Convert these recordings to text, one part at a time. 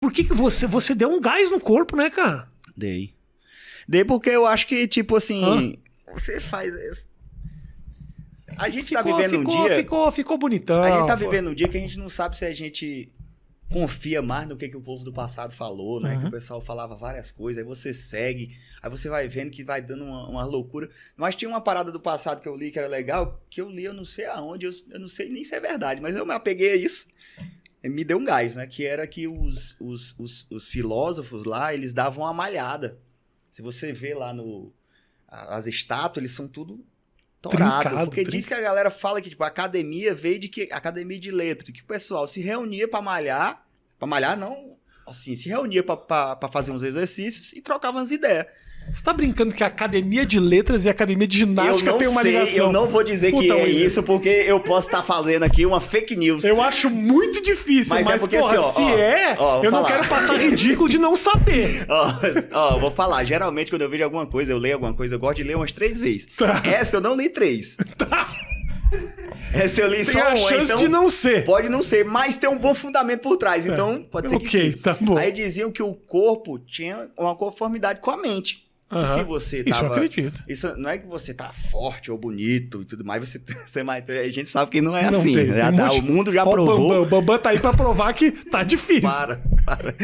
Por que, que você, você deu um gás no corpo, né, cara? Dei. Dei porque eu acho que, tipo assim. Hã? Você faz. Isso. A gente tá ficou, tá vivendo ficou, um dia. Ficou, ficou bonitão. A gente tá vivendo um dia que a gente não sabe se a gente confia mais no que, que o povo do passado falou, né? Uhum. Que o pessoal falava várias coisas, aí você segue, aí você vai vendo que vai dando uma, uma, loucura. Mas tinha uma parada do passado que eu li que era legal, que eu li, eu não sei aonde, eu, eu não sei nem se é verdade, mas eu me apeguei a isso me deu um gás, né? Que era que os, os, os, os filósofos lá, eles davam uma malhada. Se você vê lá no... As estátuas, eles são tudo torado. Trincado, porque trincado. diz que a galera fala que, tipo, a academia veio de que. Academia de letra, que o pessoal se reunia para malhar. para malhar, não. Assim, se reunia para fazer uns exercícios e trocava as ideias. Você tá brincando que a academia de letras e a academia de ginástica tem uma sei, ligação? Eu não vou dizer Puta que é isso, porque eu posso estar tá fazendo aqui uma fake news. Eu acho muito difícil, mas, é mas é porque, porra, assim, ó, se ó, é, ó, eu falar. não quero passar ridículo de não saber. ó, vou falar. Geralmente, quando eu vejo alguma coisa, eu leio alguma coisa, eu gosto de ler umas três vezes. Tá. Essa eu não li três. Tá. Essa eu li tem só a um, chance então, de não ser. Pode não ser, mas tem um bom fundamento por trás. É. Então, pode ser okay, que sim. Tá bom. Aí diziam que o corpo tinha uma conformidade com a mente. Uhum. se você tava, Isso eu acredito. Isso não é que você tá forte ou bonito e tudo mais, você, você é mais, a gente sabe que não é não assim. Tem, já, né? tem tá, O mundo já oh, provou. o Bambam tá aí para provar que tá difícil. para, para.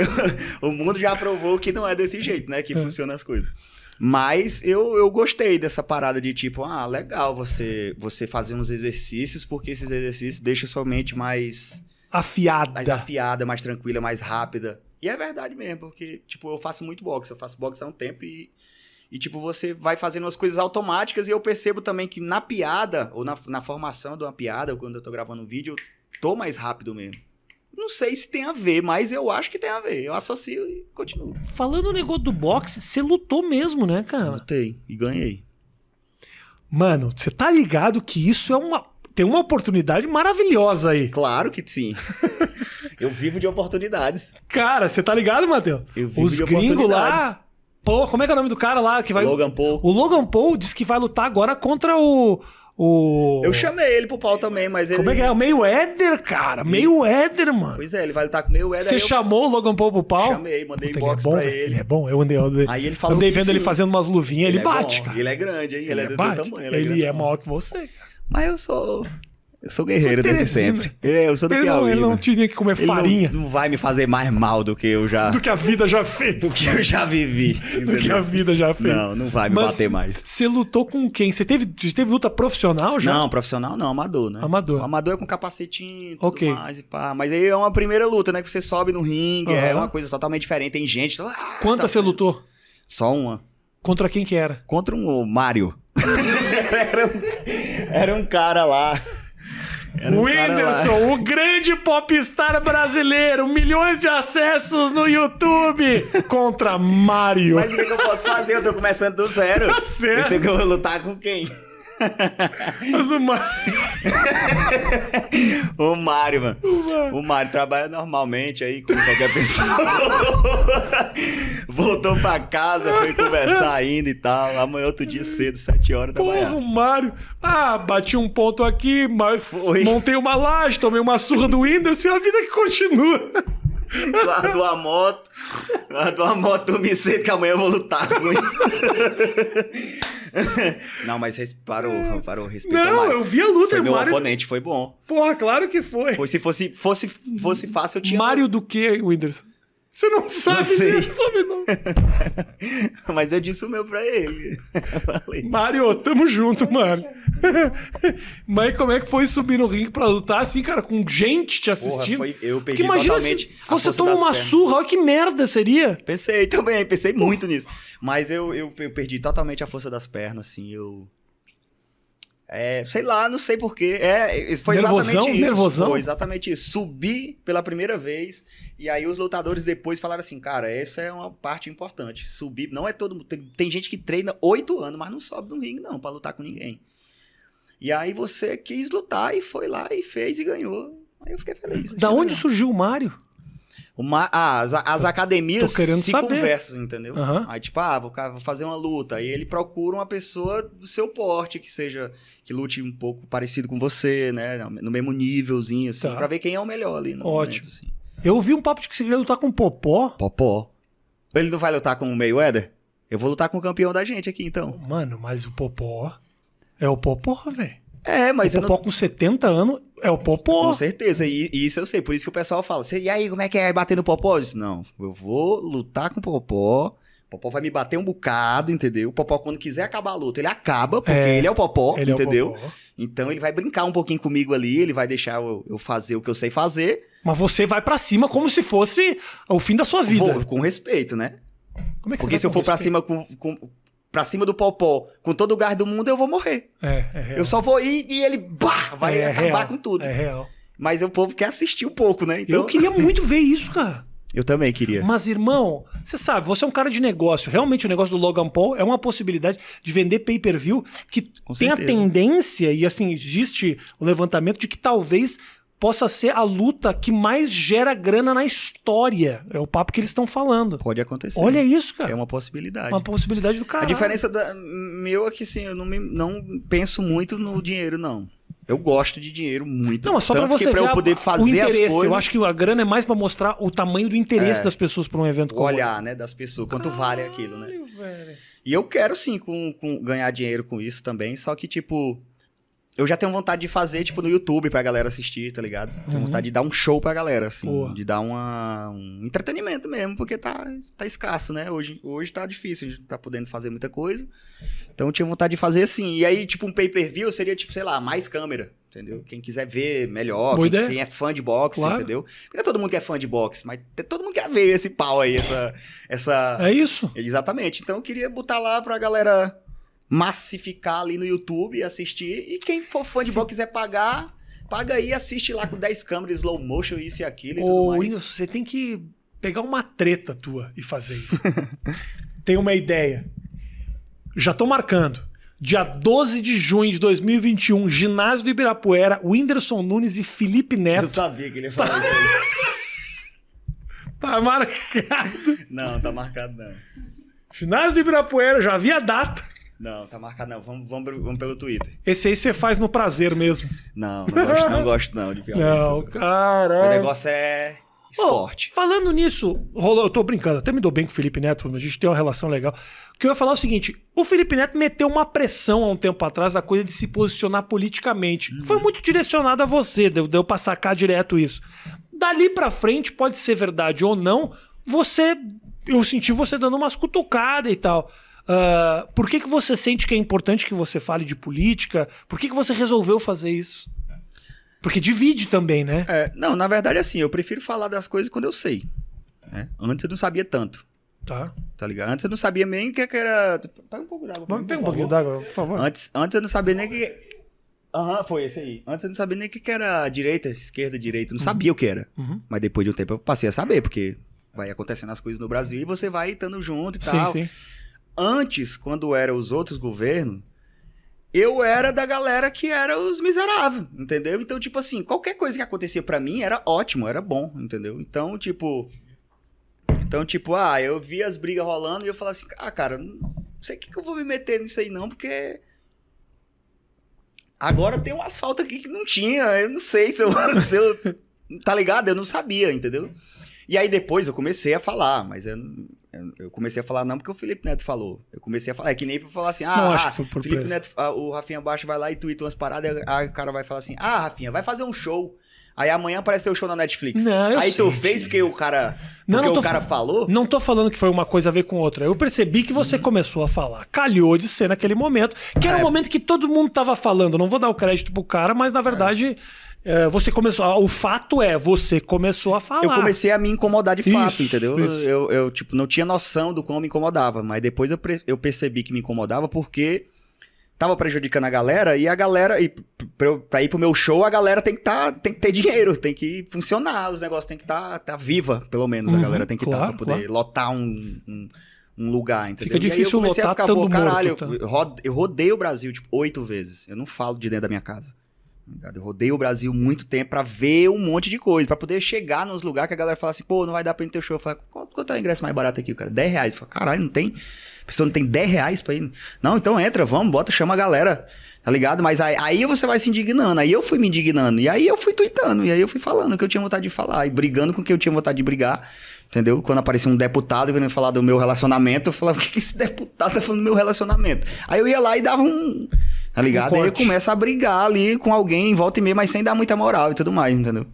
o mundo já provou que não é desse jeito, né? Que é. funcionam as coisas. Mas eu, eu gostei dessa parada de tipo, ah, legal você você fazer uns exercícios, porque esses exercícios deixam sua mente mais afiada. Mais afiada, mais tranquila, mais rápida. E é verdade mesmo, porque, tipo, eu faço muito boxe, eu faço boxe há um tempo e, e tipo, você vai fazendo as coisas automáticas e eu percebo também que na piada, ou na, na formação de uma piada, ou quando eu tô gravando um vídeo, eu tô mais rápido mesmo. Não sei se tem a ver, mas eu acho que tem a ver. Eu associo e continuo. Falando no negócio do boxe, você lutou mesmo, né, cara? Lutei e ganhei. Mano, você tá ligado que isso é uma tem uma oportunidade maravilhosa aí. Claro que sim. Eu vivo de oportunidades. Cara, você tá ligado, Matheus? Eu vivo Os de gringos lá. Pô, como é que é o nome do cara lá que vai. Logan Paul. O Logan Paul disse que vai lutar agora contra o. O... Eu chamei ele pro pau também, mas ele. Como é que é? O meio Éder, cara. Meio Éder, mano. Pois é, ele vai lutar com o meio Éder. Você eu... chamou o Logan Paul pro pau? Chamei, mandei Puta, inbox ele é bom, pra ele. Ele é bom, eu andei. Eu andei, aí ele falou andei vendo sim. ele fazendo umas luvinhas, ele, ele é bate, bom. cara. Ele é grande, hein? Ele, ele é, é do tamanho. Ele, é, é maior que você, cara. Mas eu sou. Eu sou guerreiro desde sempre. É, eu sou do ele Piauí. Não, ele não tinha que comer ele farinha. Não, não, vai me fazer mais mal do que eu já. Do que a vida já fez. Do que eu já vivi. Entendeu? Do que a vida já fez. Não, não vai me Mas bater mais. Você lutou com quem? Você teve, teve luta profissional já? Não, profissional não, amador, né? Amador. O amador é com capacetinho tudo okay. mais e pá. Mas aí é uma primeira luta, né? Que você sobe no ringue, uhum. é uma coisa totalmente diferente. Tem gente. Ah, Quantas tá você sendo... lutou? Só uma. Contra quem que era? Contra um Mário era, um, era um cara lá. Era um Whindersson, o grande popstar brasileiro, milhões de acessos no YouTube contra Mario. Mas o que, eu posso fazer? Eu tô começando do zero. Tá certo. Eu tenho que lutar com quem? Mas o Mário. o Mário, mano. O Mário. trabalha normalmente aí com qualquer pessoa. Voltou pra casa, foi conversar ainda e tal. Amanhã, outro dia cedo, 7 horas da manhã. o Mário. Ah, bati um ponto aqui, mas foi. montei uma laje, tomei uma surra do Windows e a vida que continua. Guardou a moto. Guardou a moto, dormi cedo que amanhã eu vou lutar com isso. não, mas parou, é. parou, respeito Não, eu vi a luta, foi meu Mario... oponente, foi bom. Porra, claro que foi. foi se fosse, fosse, fosse fácil, eu tinha... Mário do que, Whindersson? Você não sabe, não sei. Não sabe não. Mas eu disse o meu pra ele. Falei. Mario, tamo junto, mano. Mas como é que foi subir no ringue pra lutar assim, cara, com gente te assistindo? Porra, foi... eu perdi Porque imagina se você toma uma pernas. surra, olha que merda seria. Pensei também, pensei muito nisso. Mas eu, eu, eu perdi totalmente a força das pernas, assim, eu... É, sei lá, não sei porquê. É, foi nervosão, exatamente isso. Nervosão? Foi exatamente isso. Subi pela primeira vez. E aí os lutadores depois falaram assim, cara, essa é uma parte importante. Subir, não é todo mundo. Tem, tem gente que treina oito anos, mas não sobe no ringue, não, para lutar com ninguém. E aí você quis lutar e foi lá e fez e ganhou. Aí eu fiquei feliz. Da onde surgiu o Mário? Uma, as, as academias se saber. conversam, entendeu? Uhum. Aí, tipo, ah, vou, vou, fazer uma luta. Aí ele procura uma pessoa do seu porte, que seja, que lute um pouco parecido com você, né? No mesmo nívelzinho, assim, tá. pra ver quem é o melhor ali no Ótimo. momento, assim. Eu ouvi um papo de que você queria lutar com o Popó. Popó. Ele não vai lutar com o Mayweather? Eu vou lutar com o campeão da gente aqui, então. Mano, mas o Popó é o Popó, velho. É, mas. O Popó não... com 70 anos é o Popó. Com certeza, e, e, isso eu sei. Por isso que o pessoal fala: e aí, como é que é bater no Popó? Eu disse, não, eu vou lutar com o Popó. O Popó vai me bater um bocado, entendeu? O Popó, quando quiser acabar a luta, ele acaba, porque é, ele é o Popó, entendeu? É o popó. Então ele vai brincar um pouquinho comigo ali, ele vai deixar eu, eu fazer o que eu sei fazer. Mas você vai para cima como se fosse o fim da sua vida. Vou, com respeito, né? Como é que Porque se eu for para cima com, com, pra cima do popó com todo o gás do mundo, eu vou morrer. É, é real. Eu só vou ir e ele, bah, vai é, é, acabar real. com tudo. É real. Mas o povo quer assistir um pouco, né? Então... Eu queria muito ver isso, cara. Eu também queria. Mas, irmão, você sabe, você é um cara de negócio. Realmente, o negócio do Logan Paul é uma possibilidade de vender pay-per-view que Com tem certeza. a tendência, e assim, existe o levantamento de que talvez possa ser a luta que mais gera grana na história. É o papo que eles estão falando. Pode acontecer. Olha isso, cara. É uma possibilidade. Uma possibilidade do cara. A diferença da meu é que sim, eu não, me, não penso muito no dinheiro não. Eu gosto de dinheiro muito. Não, mas só para você pra ver eu poder fazer o interesse. As coisas... Eu acho que a grana é mais para mostrar o tamanho do interesse é, das pessoas para um evento como olhar, né, das pessoas, quanto Caralho, vale aquilo, né? Velho. E eu quero sim com, com ganhar dinheiro com isso também, só que tipo eu já tenho vontade de fazer, tipo, no YouTube pra galera assistir, tá ligado? Tenho uhum. vontade de dar um show pra galera, assim. De dar uma, um entretenimento mesmo, porque tá, tá escasso, né? Hoje, hoje tá difícil, a gente não tá podendo fazer muita coisa. Então eu tinha vontade de fazer assim. E aí, tipo, um pay-per-view seria, tipo, sei lá, mais câmera. Entendeu? Quem quiser ver melhor, quem, quem, é fã de boxe, claro. entendeu? Não é todo mundo que é fã de boxe, mas todo mundo quer ver esse pau aí, essa. essa... É isso? Exatamente. Então eu queria botar lá pra galera massificar ali no YouTube e assistir. E quem for fã de Sim. boxe quiser pagar, paga aí, assiste lá com 10 câmeras, slow motion, isso e aquilo e Ô, tudo Wilson, você tem que pegar uma treta tua e fazer isso. tem uma ideia. Já tô marcando. Dia 12 de junho de 2021, ginásio do Ibirapuera, Whindersson Nunes e Felipe Neto. Eu sabia que ele ia tá falar tá... isso aí. tá marcado. Não, tá marcado não. Ginásio do Ibirapuera, já vi a data. Não, tá marcado não. Vamos, vamos, vamos pelo Twitter. Esse aí você faz no prazer mesmo. Não, não gosto não, gosto, não de violência. Não, caralho. O negócio é esporte. Oh, falando nisso, rolou, eu tô brincando, até me dou bem com o Felipe Neto, a gente tem uma relação legal. O que eu ia falar é o seguinte: o Felipe Neto meteu uma pressão há um tempo atrás da coisa de se posicionar politicamente. Hum. Foi muito direcionado a você, deu, deu pra sacar direto isso. Dali pra frente, pode ser verdade ou não, você. Eu senti você dando umas cutucadas e tal. Uh, por que, que você sente que é importante que você fale de política? Por que, que você resolveu fazer isso? Porque divide também, né? É, não, na verdade, assim, eu prefiro falar das coisas quando eu sei. Né? Antes eu não sabia tanto. Tá. Tá ligado? Antes eu não sabia nem o que, é era. Pega um pouco d'água. Pega um pouquinho d'água, por favor. Antes, antes eu não sabia nem o que. Aham, uhum, foi esse aí. Antes eu não sabia nem o que, que era direita, esquerda, direita. não uhum. sabia o que era. Uhum. Mas depois de um tempo eu passei a saber, porque vai acontecendo as coisas no Brasil e você vai estando junto e tal. Sim, sim antes, quando eram os outros governos, eu era da galera que era os miseráveis, entendeu? Então, tipo assim, qualquer coisa que acontecia para mim era ótimo, era bom, entendeu? Então, tipo. Então, tipo, ah, eu vi as brigas rolando e eu falava assim, ah, cara, não sei o que, que eu vou me meter nisso aí não, porque. Agora tem um asfalto aqui que não tinha, eu não sei se eu. Se eu tá ligado? Eu não sabia, entendeu? E aí depois eu comecei a falar, mas eu eu comecei a falar não porque o Felipe Neto falou. Eu comecei a falar. É que nem pra falar assim, ah, não, ah Felipe Neto, o Rafinha Baixo vai lá e tuita umas paradas, aí o cara vai falar assim, ah, Rafinha, vai fazer um show. Aí amanhã aparece teu show na Netflix. Não, eu aí sei. tu fez porque o cara. Não, porque não o cara falou? Não tô falando que foi uma coisa a ver com outra. Eu percebi que você hum. começou a falar. Calhou de ser naquele momento. Que era é. um momento que todo mundo tava falando. Não vou dar o crédito pro cara, mas na é. verdade. É é, você começou. O fato é, você começou a falar. Eu comecei a me incomodar de fato, isso, entendeu? Isso. Eu, eu, tipo, não tinha noção do como me incomodava, mas depois eu, eu percebi que me incomodava porque tava prejudicando a galera e a galera. E pra, eu, pra ir pro meu show, a galera tem que, tá, tem que ter dinheiro, tem que funcionar, os negócios tem que estar tá, tá viva, pelo menos. Uhum, a galera tem que estar tá claro, tá pra poder claro. lotar um, um, um. lugar, entendeu? Fica difícil e aí eu comecei lotar a ficar, pô, caralho, morto, eu, tá? rodei, eu rodei o Brasil, tipo, oito vezes. Eu não falo de dentro da minha casa. Eu rodei o Brasil muito tempo para ver um monte de coisa, para poder chegar nos lugares que a galera fala assim, pô, não vai dar pra ir no teu show. Eu falo, quanto, quanto é o ingresso mais barato aqui, cara? 10 reais. Eu falo, caralho, não tem. A pessoa não tem 10 reais pra ir. Não, então entra, vamos, bota, chama a galera. Tá ligado? Mas aí, aí você vai se indignando. Aí eu fui me indignando. E aí eu fui tweetando. E aí eu fui falando o que eu tinha vontade de falar. E brigando com o que eu tinha vontade de brigar. Entendeu? Quando aparecia um deputado querendo falar do meu relacionamento, eu falava, o que, que esse deputado tá falando do meu relacionamento? Aí eu ia lá e dava um Tá ligado? Um aí começa a brigar ali com alguém em volta e meia, mas sem dar muita moral e tudo mais, entendeu?